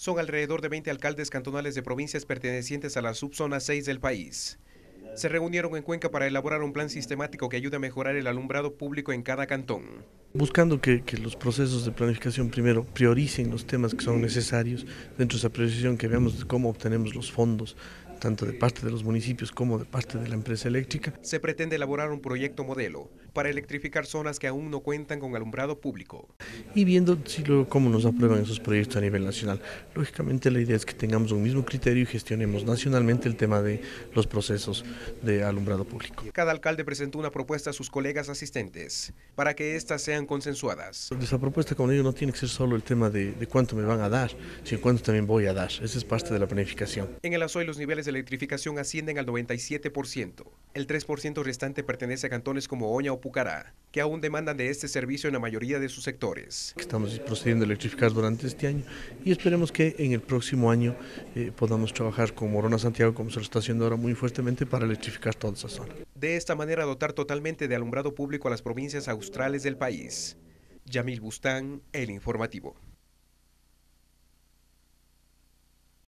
Son alrededor de 20 alcaldes cantonales de provincias pertenecientes a la subzona 6 del país. Se reunieron en Cuenca para elaborar un plan sistemático que ayude a mejorar el alumbrado público en cada cantón. Buscando que, los procesos de planificación primero prioricen los temas que son necesarios, dentro de esa precisión que veamos de cómo obtenemos los fondos, tanto de parte de los municipios como de parte de la empresa eléctrica. Se pretende elaborar un proyecto modelo para electrificar zonas que aún no cuentan con alumbrado público. Y viendo si cómo nos aprueban esos proyectos a nivel nacional. Lógicamente la idea es que tengamos un mismo criterio y gestionemos nacionalmente el tema de los procesos de alumbrado público. Cada alcalde presentó una propuesta a sus colegas asistentes para que éstas sean consensuadas. Esa propuesta, con ello no tiene que ser solo el tema de, de cuánto me van a dar, sino cuánto también voy a dar. Esa es parte de la planificación. En el ASOI los niveles de electrificación ascienden al 97%. El 3% restante pertenece a cantones como Oña o Pucará, que aún demandan de este servicio en la mayoría de sus sectores. Estamos procediendo a electrificar durante este año y esperemos que en el próximo año eh, podamos trabajar con Morona Santiago, como se lo está haciendo ahora muy fuertemente, para electrificar toda esa zona. De esta manera dotar totalmente de alumbrado público a las provincias australes del país. Yamil Bustán, El Informativo.